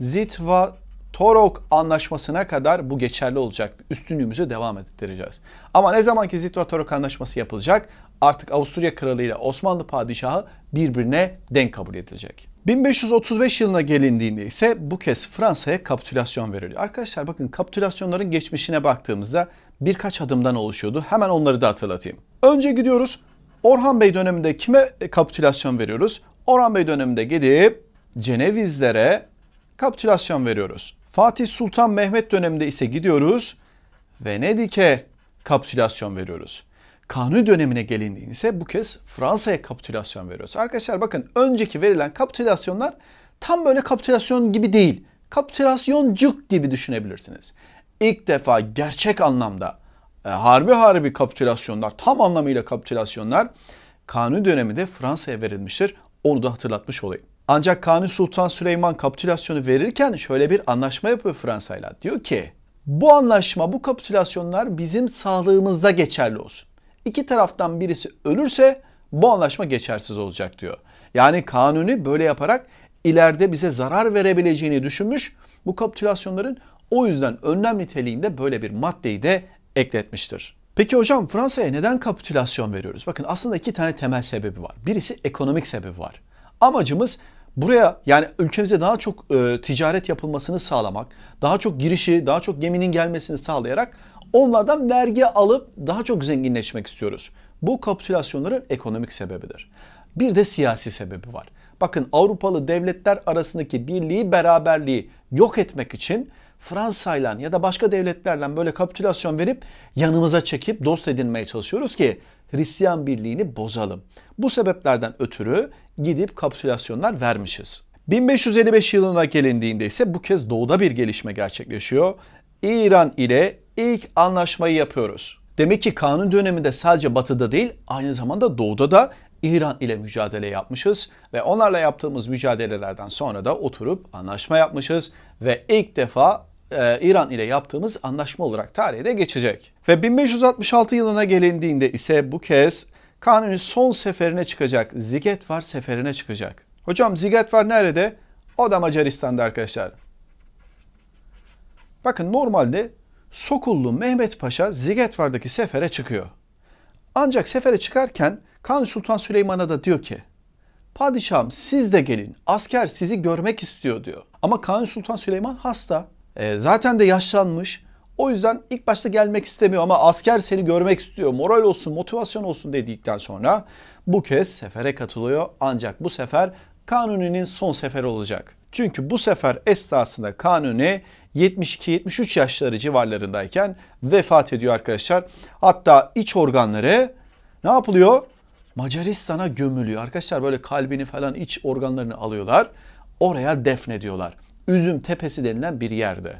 Zitva Torok anlaşmasına kadar bu geçerli olacak. Üstünlüğümüzü devam ettireceğiz. Ama ne zaman ki Zitva Torok anlaşması yapılacak artık Avusturya kralı ile Osmanlı padişahı birbirine denk kabul edilecek. 1535 yılına gelindiğinde ise bu kez Fransa'ya kapitülasyon veriliyor. Arkadaşlar bakın kapitülasyonların geçmişine baktığımızda birkaç adımdan oluşuyordu. Hemen onları da hatırlatayım. Önce gidiyoruz. Orhan Bey döneminde kime kapitülasyon veriyoruz? Orhan Bey döneminde gidip Cenevizlere kapitülasyon veriyoruz. Fatih Sultan Mehmet döneminde ise gidiyoruz Venedik'e kapitülasyon veriyoruz. Kanuni dönemine gelindiğinde ise bu kez Fransa'ya kapitülasyon veriyoruz. Arkadaşlar bakın önceki verilen kapitülasyonlar tam böyle kapitülasyon gibi değil. Kapitülasyoncu gibi düşünebilirsiniz ilk defa gerçek anlamda e, harbi harbi kapitülasyonlar, tam anlamıyla kapitülasyonlar Kanuni döneminde Fransa'ya verilmiştir. Onu da hatırlatmış olayım. Ancak Kanuni Sultan Süleyman kapitülasyonu verirken şöyle bir anlaşma yapıyor Fransa'yla. Diyor ki bu anlaşma, bu kapitülasyonlar bizim sağlığımızda geçerli olsun. İki taraftan birisi ölürse bu anlaşma geçersiz olacak diyor. Yani kanuni böyle yaparak ileride bize zarar verebileceğini düşünmüş. Bu kapitülasyonların o yüzden önlem niteliğinde böyle bir maddeyi de ekletmiştir. Peki hocam Fransa'ya neden kapitülasyon veriyoruz? Bakın aslında iki tane temel sebebi var. Birisi ekonomik sebebi var. Amacımız buraya yani ülkemize daha çok e, ticaret yapılmasını sağlamak, daha çok girişi, daha çok geminin gelmesini sağlayarak onlardan vergi alıp daha çok zenginleşmek istiyoruz. Bu kapitülasyonların ekonomik sebebidir. Bir de siyasi sebebi var. Bakın Avrupalı devletler arasındaki birliği, beraberliği yok etmek için Fransa Fransa'yla ya da başka devletlerle böyle kapitülasyon verip yanımıza çekip dost edinmeye çalışıyoruz ki Hristiyan birliğini bozalım. Bu sebeplerden ötürü gidip kapitülasyonlar vermişiz. 1555 yılına gelindiğinde ise bu kez doğuda bir gelişme gerçekleşiyor. İran ile ilk anlaşmayı yapıyoruz. Demek ki kanun döneminde sadece batıda değil aynı zamanda doğuda da İran ile mücadele yapmışız ve onlarla yaptığımız mücadelelerden sonra da oturup anlaşma yapmışız ve ilk defa e, İran ile yaptığımız anlaşma olarak tarihe geçecek. Ve 1566 yılına gelindiğinde ise bu kez Kanuni son seferine çıkacak. Zigetvar seferine çıkacak. Hocam Zigetvar nerede? O da Macaristan'da arkadaşlar. Bakın normalde Sokullu Mehmet Paşa Zigetvar'daki sefere çıkıyor. Ancak sefere çıkarken Kanuni Sultan Süleyman'a da diyor ki Padişahım siz de gelin asker sizi görmek istiyor diyor. Ama Kanuni Sultan Süleyman hasta e, zaten de yaşlanmış. O yüzden ilk başta gelmek istemiyor ama asker seni görmek istiyor. Moral olsun, motivasyon olsun dedikten sonra bu kez sefere katılıyor. Ancak bu sefer Kanuni'nin son seferi olacak. Çünkü bu sefer esnasında Kanuni 72-73 yaşları civarlarındayken vefat ediyor arkadaşlar. Hatta iç organları ne yapılıyor? Macaristan'a gömülüyor. Arkadaşlar böyle kalbini falan iç organlarını alıyorlar. Oraya defnediyorlar. Üzüm Tepesi denilen bir yerde.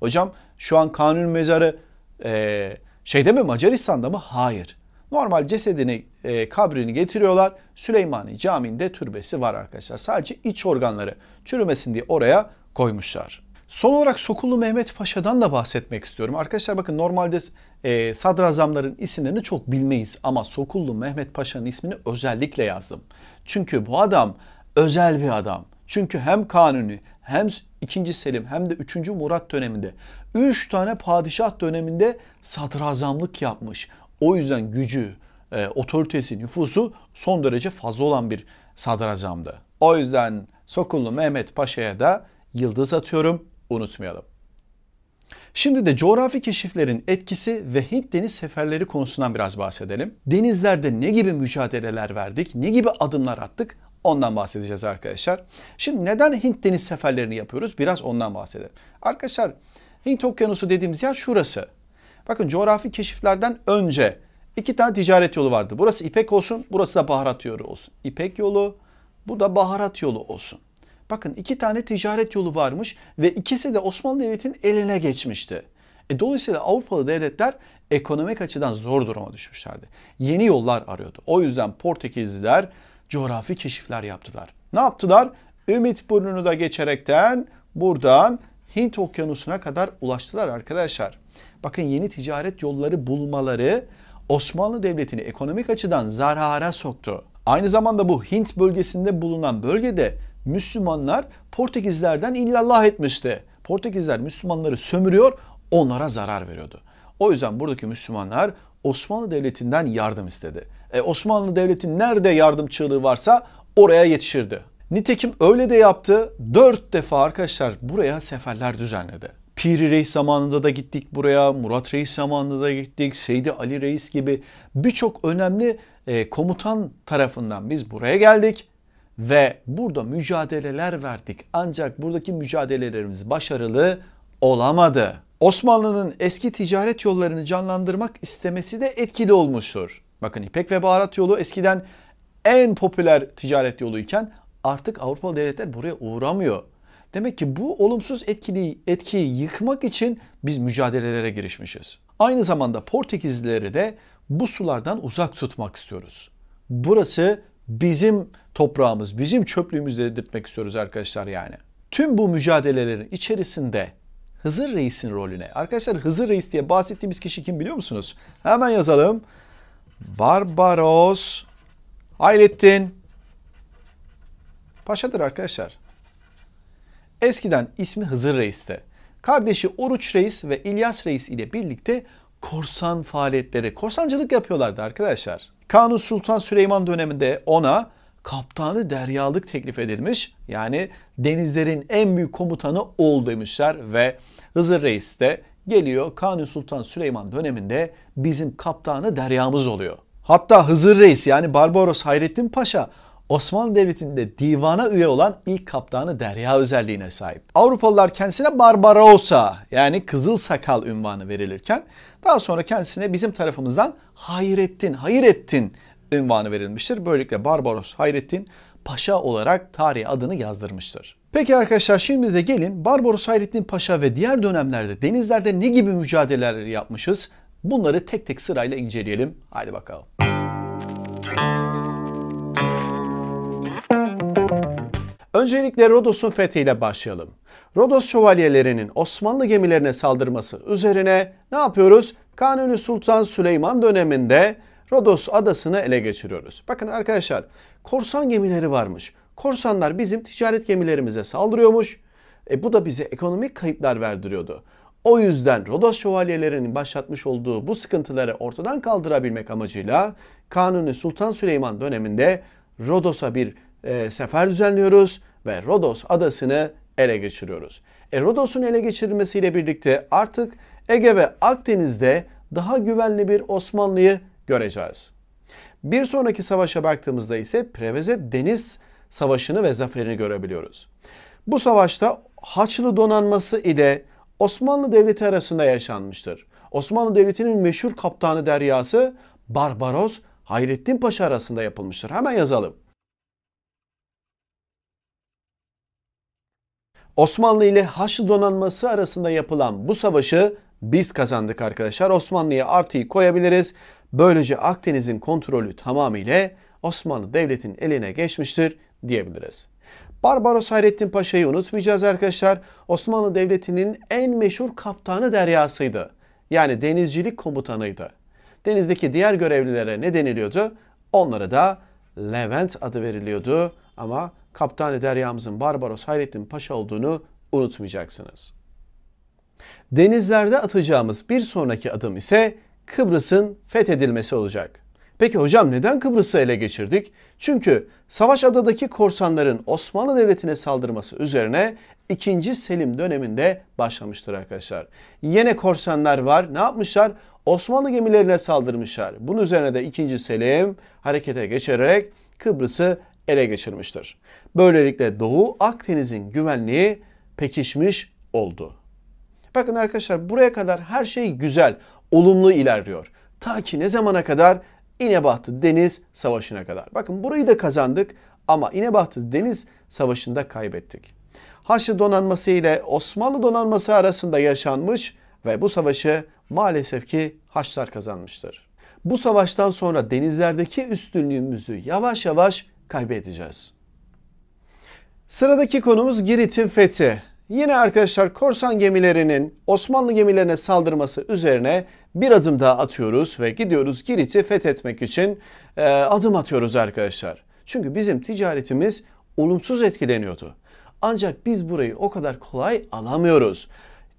Hocam şu an Kanun mezarı e, şeyde mi Macaristan'da mı? Hayır. Normal cesedini, e, kabrini getiriyorlar. Süleymani Camii'nde türbesi var arkadaşlar. Sadece iç organları çürümesin diye oraya koymuşlar. Son olarak Sokullu Mehmet Paşa'dan da bahsetmek istiyorum. Arkadaşlar bakın normalde e, sadrazamların isimlerini çok bilmeyiz ama Sokullu Mehmet Paşa'nın ismini özellikle yazdım. Çünkü bu adam özel bir adam. Çünkü hem kanuni hem 2. Selim hem de 3. Murat döneminde 3 tane padişah döneminde sadrazamlık yapmış. O yüzden gücü, e, otoritesi, nüfusu son derece fazla olan bir sadrazamdı. O yüzden Sokullu Mehmet Paşa'ya da yıldız atıyorum, unutmayalım. Şimdi de coğrafi keşiflerin etkisi ve Hint deniz seferleri konusundan biraz bahsedelim. Denizlerde ne gibi mücadeleler verdik, ne gibi adımlar attık Ondan bahsedeceğiz arkadaşlar. Şimdi neden Hint deniz seferlerini yapıyoruz? Biraz ondan bahsedelim. Arkadaşlar Hint okyanusu dediğimiz yer şurası. Bakın coğrafi keşiflerden önce iki tane ticaret yolu vardı. Burası İpek olsun, burası da baharat yolu olsun. İpek yolu, bu da baharat yolu olsun. Bakın iki tane ticaret yolu varmış ve ikisi de Osmanlı Devleti'nin eline geçmişti. E, dolayısıyla Avrupalı devletler ekonomik açıdan zor duruma düşmüşlerdi. Yeni yollar arıyordu. O yüzden Portekizliler coğrafi keşifler yaptılar. Ne yaptılar? Ümit burnunu da geçerekten buradan Hint okyanusuna kadar ulaştılar arkadaşlar. Bakın yeni ticaret yolları bulmaları Osmanlı Devleti'ni ekonomik açıdan zarara soktu. Aynı zamanda bu Hint bölgesinde bulunan bölgede Müslümanlar Portekizlerden illallah etmişti. Portekizler Müslümanları sömürüyor, onlara zarar veriyordu. O yüzden buradaki Müslümanlar Osmanlı Devleti'nden yardım istedi. E, Osmanlı Devleti'nin nerede yardım çığlığı varsa oraya yetişirdi. Nitekim öyle de yaptı. Dört defa arkadaşlar buraya seferler düzenledi. Piri Reis zamanında da gittik buraya, Murat Reis zamanında da gittik, Seydi Ali Reis gibi birçok önemli e, komutan tarafından biz buraya geldik ve burada mücadeleler verdik. Ancak buradaki mücadelelerimiz başarılı olamadı. Osmanlı'nın eski ticaret yollarını canlandırmak istemesi de etkili olmuştur. Bakın ipek ve baharat yolu eskiden en popüler ticaret yolu iken artık Avrupalı devletler buraya uğramıyor. Demek ki bu olumsuz etkili, etkiyi yıkmak için biz mücadelelere girişmişiz. Aynı zamanda Portekizlileri de bu sulardan uzak tutmak istiyoruz. Burası bizim toprağımız, bizim çöplüğümüz dedirtmek istiyoruz arkadaşlar yani. Tüm bu mücadelelerin içerisinde Hızır Reis'in rolüne. Arkadaşlar Hızır Reis diye bahsettiğimiz kişi kim biliyor musunuz? Hemen yazalım. Barbaros Hayrettin Paşa'dır arkadaşlar. Eskiden ismi Hızır Reis'te. Kardeşi Oruç Reis ve İlyas Reis ile birlikte korsan faaliyetleri, korsancılık yapıyorlardı arkadaşlar. Kanun Sultan Süleyman döneminde ona kaptanı deryalık teklif edilmiş. Yani denizlerin en büyük komutanı ol demişler ve Hızır Reis de geliyor Kanuni Sultan Süleyman döneminde bizim kaptanı deryamız oluyor. Hatta Hızır Reis yani Barbaros Hayrettin Paşa Osmanlı Devleti'nde divana üye olan ilk kaptanı derya özelliğine sahip. Avrupalılar kendisine Barbarossa yani kızıl sakal ünvanı verilirken daha sonra kendisine bizim tarafımızdan Hayrettin, Hayrettin ünvanı verilmiştir. Böylelikle Barbaros Hayrettin Paşa olarak tarihe adını yazdırmıştır. Peki arkadaşlar şimdi de gelin Barbaros Hayrettin Paşa ve diğer dönemlerde denizlerde ne gibi mücadeleler yapmışız? Bunları tek tek sırayla inceleyelim. Haydi bakalım. Öncelikle Rodos'un fethiyle başlayalım. Rodos şövalyelerinin Osmanlı gemilerine saldırması üzerine ne yapıyoruz? Kanuni Sultan Süleyman döneminde Rodos adasını ele geçiriyoruz. Bakın arkadaşlar korsan gemileri varmış. Korsanlar bizim ticaret gemilerimize saldırıyormuş. E bu da bize ekonomik kayıplar verdiriyordu. O yüzden Rodos şövalyelerinin başlatmış olduğu bu sıkıntıları ortadan kaldırabilmek amacıyla Kanuni Sultan Süleyman döneminde Rodos'a bir e, sefer düzenliyoruz ve Rodos adasını ele geçiriyoruz. E, Rodos'un ele geçirilmesiyle birlikte artık Ege ve Akdeniz'de daha güvenli bir Osmanlı'yı göreceğiz. Bir sonraki savaşa baktığımızda ise Preveze Deniz savaşını ve zaferini görebiliyoruz. Bu savaşta Haçlı donanması ile Osmanlı Devleti arasında yaşanmıştır. Osmanlı Devleti'nin meşhur kaptanı deryası Barbaros Hayrettin Paşa arasında yapılmıştır. Hemen yazalım. Osmanlı ile Haçlı donanması arasında yapılan bu savaşı biz kazandık arkadaşlar. Osmanlı'ya artıyı koyabiliriz. Böylece Akdeniz'in kontrolü tamamıyla Osmanlı Devleti'nin eline geçmiştir diyebiliriz. Barbaros Hayrettin Paşa'yı unutmayacağız arkadaşlar. Osmanlı Devleti'nin en meşhur kaptanı deryasıydı. Yani denizcilik komutanıydı. Denizdeki diğer görevlilere ne deniliyordu? Onlara da Levent adı veriliyordu. Ama kaptanı deryamızın Barbaros Hayrettin Paşa olduğunu unutmayacaksınız. Denizlerde atacağımız bir sonraki adım ise Kıbrıs'ın fethedilmesi olacak. Peki hocam neden Kıbrıs'ı ele geçirdik? Çünkü Savaş Adadaki korsanların Osmanlı Devleti'ne saldırması üzerine 2. Selim döneminde başlamıştır arkadaşlar. Yine korsanlar var. Ne yapmışlar? Osmanlı gemilerine saldırmışlar. Bunun üzerine de 2. Selim harekete geçerek Kıbrıs'ı ele geçirmiştir. Böylelikle Doğu Akdeniz'in güvenliği pekişmiş oldu. Bakın arkadaşlar buraya kadar her şey güzel, olumlu ilerliyor. Ta ki ne zamana kadar? İnebahtı Deniz Savaşı'na kadar. Bakın burayı da kazandık ama İnebahtı Deniz Savaşı'nda kaybettik. Haçlı donanması ile Osmanlı donanması arasında yaşanmış ve bu savaşı maalesef ki Haçlar kazanmıştır. Bu savaştan sonra denizlerdeki üstünlüğümüzü yavaş yavaş kaybedeceğiz. Sıradaki konumuz Girit'in fethi. Yine arkadaşlar korsan gemilerinin Osmanlı gemilerine saldırması üzerine bir adım daha atıyoruz ve gidiyoruz Girit'i fethetmek için e, adım atıyoruz arkadaşlar. Çünkü bizim ticaretimiz olumsuz etkileniyordu. Ancak biz burayı o kadar kolay alamıyoruz.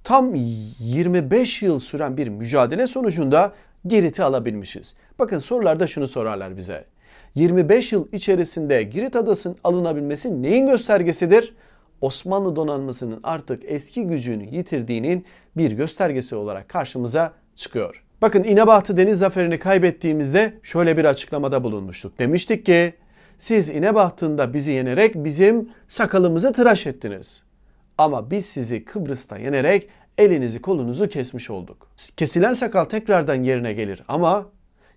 Tam 25 yıl süren bir mücadele sonucunda Girit'i alabilmişiz. Bakın sorularda şunu sorarlar bize. 25 yıl içerisinde Girit adasının alınabilmesi neyin göstergesidir? Osmanlı donanmasının artık eski gücünü yitirdiğinin bir göstergesi olarak karşımıza çıkıyor. Bakın İnebahtı Deniz Zaferi'ni kaybettiğimizde şöyle bir açıklamada bulunmuştuk. Demiştik ki siz İnebahtı'nda bizi yenerek bizim sakalımızı tıraş ettiniz. Ama biz sizi Kıbrıs'ta yenerek elinizi kolunuzu kesmiş olduk. Kesilen sakal tekrardan yerine gelir ama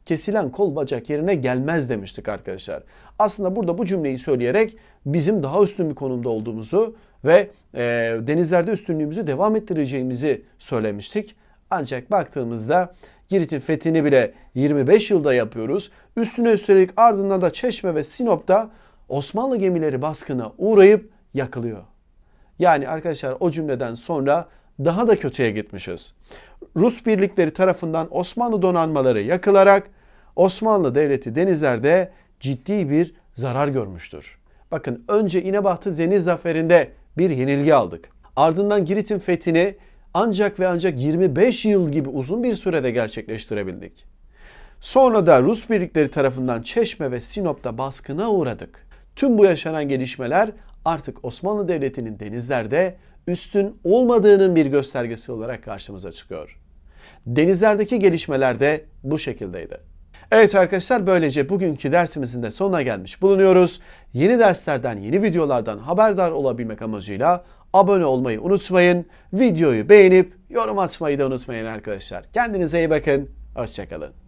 kesilen kol bacak yerine gelmez demiştik arkadaşlar. Aslında burada bu cümleyi söyleyerek bizim daha üstün bir konumda olduğumuzu ve e, denizlerde üstünlüğümüzü devam ettireceğimizi söylemiştik. Ancak baktığımızda Girit'in fethini bile 25 yılda yapıyoruz. Üstüne üstelik ardından da Çeşme ve Sinop'ta Osmanlı gemileri baskına uğrayıp yakılıyor. Yani arkadaşlar o cümleden sonra daha da kötüye gitmişiz. Rus birlikleri tarafından Osmanlı donanmaları yakılarak Osmanlı Devleti denizlerde ciddi bir zarar görmüştür. Bakın önce İnebahtı Deniz Zaferi'nde bir yenilgi aldık. Ardından Girit'in fethini ancak ve ancak 25 yıl gibi uzun bir sürede gerçekleştirebildik. Sonra da Rus birlikleri tarafından Çeşme ve Sinop'ta baskına uğradık. Tüm bu yaşanan gelişmeler artık Osmanlı Devleti'nin denizlerde üstün olmadığının bir göstergesi olarak karşımıza çıkıyor. Denizlerdeki gelişmeler de bu şekildeydi. Evet arkadaşlar böylece bugünkü dersimizin de sonuna gelmiş bulunuyoruz. Yeni derslerden, yeni videolardan haberdar olabilmek amacıyla abone olmayı unutmayın. Videoyu beğenip yorum atmayı da unutmayın arkadaşlar. Kendinize iyi bakın. Hoşçakalın.